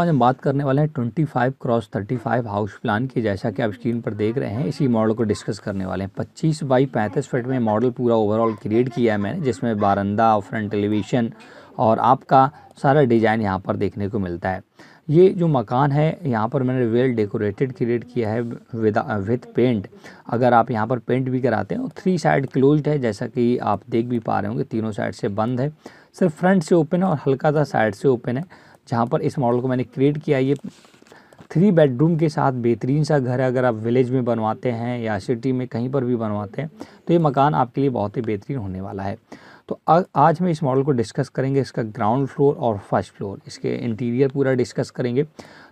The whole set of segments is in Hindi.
आज हम बात करने वाले हैं 25 क्रॉस थर्टी हाउस प्लान की जैसा कि आप स्क्रीन पर देख रहे हैं इसी मॉडल को डिस्कस करने वाले हैं 25 बाई 35 फीट में मॉडल पूरा ओवरऑल क्रिएट किया है मैंने जिसमें बारंदा फ्रंट टेलीविज़न और आपका सारा डिज़ाइन यहाँ पर देखने को मिलता है ये जो मकान है यहाँ पर मैंने वेल डेकोरेटेड क्रिएट किया है विद विथ पेंट अगर आप यहाँ पर पेंट भी कराते हैं थ्री साइड क्लोज्ड है जैसा कि आप देख भी पा रहे होंगे तीनों साइड से बंद है सिर्फ फ्रंट से ओपन है और हल्का सा साइड से ओपन है जहाँ पर इस मॉडल को मैंने क्रिएट किया ये थ्री बेडरूम के साथ बेहतरीन सा घर है अगर आप विलेज में बनवाते हैं या सिटी में कहीं पर भी बनवाते हैं तो ये मकान आपके लिए बहुत ही बेहतरीन होने वाला है तो आज हम इस मॉडल को डिस्कस करेंगे इसका ग्राउंड फ्लोर और फर्स्ट फ्लोर इसके इंटीरियर पूरा डिस्कस करेंगे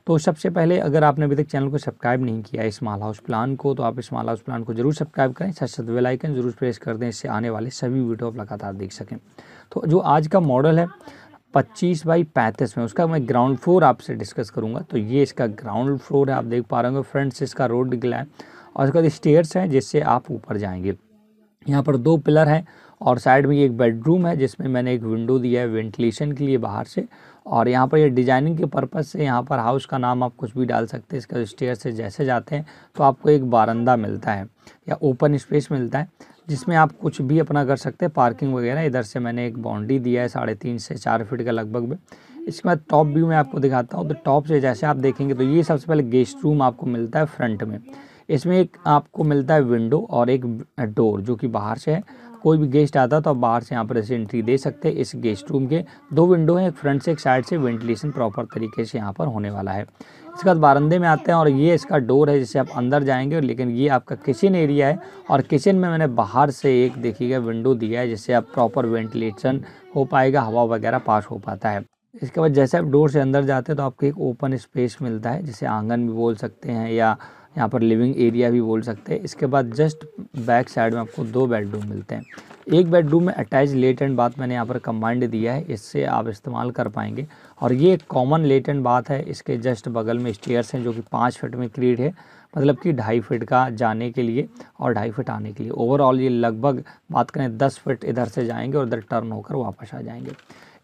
तो सबसे पहले अगर आपने अभी तक चैनल को सब्सक्राइब नहीं किया इस माल हाउस प्लान को तो आप माल हाउस प्लान को जरूर सब्सक्राइब करें साथ साथ वेलाइकन जरूर प्रेस कर दें इससे आने वाले सभी वीडियो आप लगातार देख सकें तो जो आज का मॉडल है पच्चीस बाई पैंतीस में उसका मैं ग्राउंड फ्लोर आपसे डिस्कस करूँगा तो ये इसका ग्राउंड फ्लोर है आप देख पा रहे होंगे फ्रंट इसका रोड निकला है और इसके बाद स्टेयर्स हैं जिससे आप ऊपर जाएंगे यहाँ पर दो पिलर हैं और साइड में ये एक बेडरूम है जिसमें मैंने एक विंडो दिया है वेंटिलेशन के लिए बाहर से और यहाँ पर ये डिजाइनिंग के पर्पज़ से यहाँ पर हाउस का नाम आप कुछ भी डाल सकते हैं इसका स्टेयर से जैसे जाते हैं तो आपको एक बारंदा मिलता है या ओपन स्पेस मिलता है जिसमें आप कुछ भी अपना कर सकते हैं पार्किंग वगैरह इधर से मैंने एक बाउंड्री दिया है साढ़े तीन से चार फीट का लगभग में इसके बाद टॉप व्यू मैं आपको दिखाता हूँ तो टॉप से जैसे आप देखेंगे तो ये सबसे पहले गेस्ट रूम आपको मिलता है फ्रंट में इसमें एक आपको मिलता है विंडो और एक डोर जो कि बाहर से है कोई भी गेस्ट आता है तो आप बाहर से यहाँ पर ऐसे एंट्री दे सकते हैं इस गेस्ट रूम के दो विंडो हैं एक फ्रंट से एक साइड से वेंटिलेशन प्रॉपर तरीके से यहाँ पर होने वाला है इसके बाद बारंदे में आते हैं और ये इसका डोर है जिससे आप अंदर जाएंगे लेकिन ये आपका किचन एरिया है और किचन में मैंने बाहर से एक देखिएगा विंडो दिया है जिससे आप प्रॉपर वेंटिलेशन हो पाएगा हवा वगैरह पास हो पाता है इसके बाद जैसे आप डोर से अंदर जाते हैं तो आपको एक ओपन स्पेस मिलता है जिसे आंगन भी बोल सकते हैं या यहाँ पर लिविंग एरिया भी बोल सकते हैं इसके बाद जस्ट बैक साइड में आपको दो बेडरूम मिलते हैं एक बेडरूम में अटैच लेट एंड बाथ मैंने यहाँ पर कमांड दिया है इससे आप इस्तेमाल कर पाएंगे और ये कॉमन लेट एंड बाथ है इसके जस्ट बगल में स्टेयर्स हैं जो कि पाँच फिट में क्रीड है मतलब कि ढाई फिट का जाने के लिए और ढाई फिट आने के लिए ओवरऑल ये लगभग बात करें दस फिट इधर से जाएंगे और इधर टर्न होकर वापस आ जाएंगे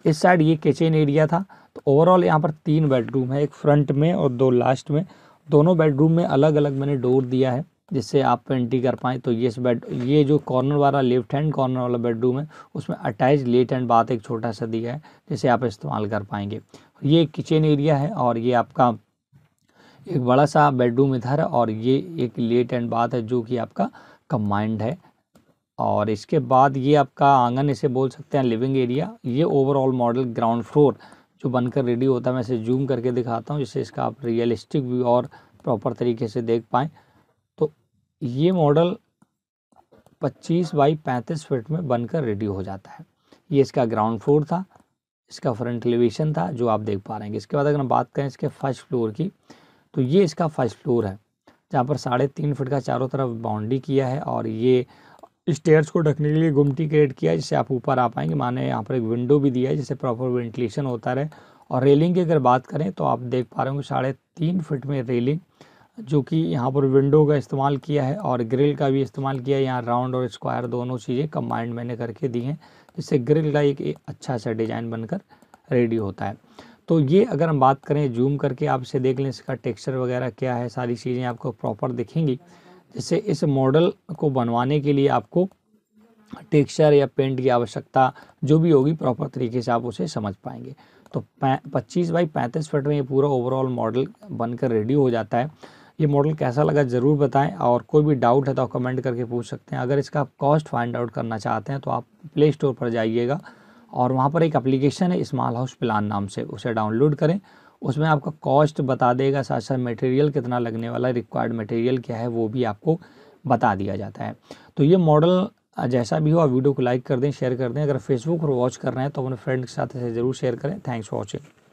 इस साइड ये किचन एरिया था तो ओवरऑल यहाँ पर तीन बेडरूम है एक फ्रंट में और दो लास्ट में दोनों बेडरूम में अलग अलग मैंने डोर दिया है जिससे आप एंट्री कर पाएँ तो ये बेड ये जो कॉर्नर वाला लेफ्ट हैंड कॉर्नर वाला बेडरूम है उसमें अटैच लेट हैंड बाथ एक छोटा सा दिया है जिसे आप इस्तेमाल कर पाएंगे ये किचन एरिया है और ये आपका एक बड़ा सा बेडरूम इधर है और ये एक लेट एंड बाथ है जो कि आपका कम्बाइंड है और इसके बाद ये आपका आंगन इसे बोल सकते हैं लिविंग एरिया ये ओवरऑल मॉडल ग्राउंड फ्लोर जो बनकर रेडी होता है मैं इसे जूम करके दिखाता हूँ जिससे इसका आप रियलिस्टिक व्यू और प्रॉपर तरीके से देख पाएँ तो ये मॉडल 25 बाई 35 फीट में बनकर रेडी हो जाता है ये इसका ग्राउंड फ्लोर था इसका फ्रंट एलिवेशन था जो आप देख पा रहे हैं इसके बाद अगर हम बात करें इसके फर्स्ट फ्लोर की तो ये इसका फर्स्ट फ्लोर है जहाँ पर साढ़े तीन फिट का चारों तरफ बाउंड्री किया है और ये स्टेयर्स को ढकने के लिए गुमटी क्रिएट किया जिससे आप ऊपर आ पाएंगे माने यहाँ पर एक विंडो भी दिया है जिससे प्रॉपर वेंटिलेशन होता रहे और रेलिंग की अगर बात करें तो आप देख पा रहे होंगे साढ़े तीन फिट में रेलिंग जो कि यहाँ पर विंडो का इस्तेमाल किया है और ग्रिल का भी इस्तेमाल किया है यहाँ राउंड और स्क्वायर दोनों चीज़ें कम्बाइंड मैंने करके दी हैं जिससे ग्रिल का एक, अच्छा सा डिज़ाइन बनकर रेडी होता है तो ये अगर हम बात करें जूम करके आप इसे देख लें इसका टेक्सचर वगैरह क्या है सारी चीज़ें आपको प्रॉपर दिखेंगी जैसे इस मॉडल को बनवाने के लिए आपको टेक्सचर या पेंट की आवश्यकता जो भी होगी प्रॉपर तरीके से आप उसे समझ पाएंगे तो पच्चीस बाई पैंतीस फिट में ये पूरा ओवरऑल मॉडल बनकर रेडी हो जाता है ये मॉडल कैसा लगा ज़रूर बताएं और कोई भी डाउट है तो कमेंट करके पूछ सकते हैं अगर इसका आप कॉस्ट फाइंड आउट करना चाहते हैं तो आप प्ले स्टोर पर जाइएगा और वहाँ पर एक एप्लीकेशन है इस्माल हाउस प्लान नाम से उसे डाउनलोड करें उसमें आपका कॉस्ट बता देगा साथ साथ मटेरियल कितना लगने वाला रिक्वायर्ड मटेरियल क्या है वो भी आपको बता दिया जाता है तो ये मॉडल जैसा भी हो आप वीडियो को लाइक कर दें शेयर कर दें अगर फेसबुक पर वॉच कर रहे हैं तो अपने फ्रेंड के साथ इसे ज़रूर शेयर करें थैंक्स फॉर वॉचिंग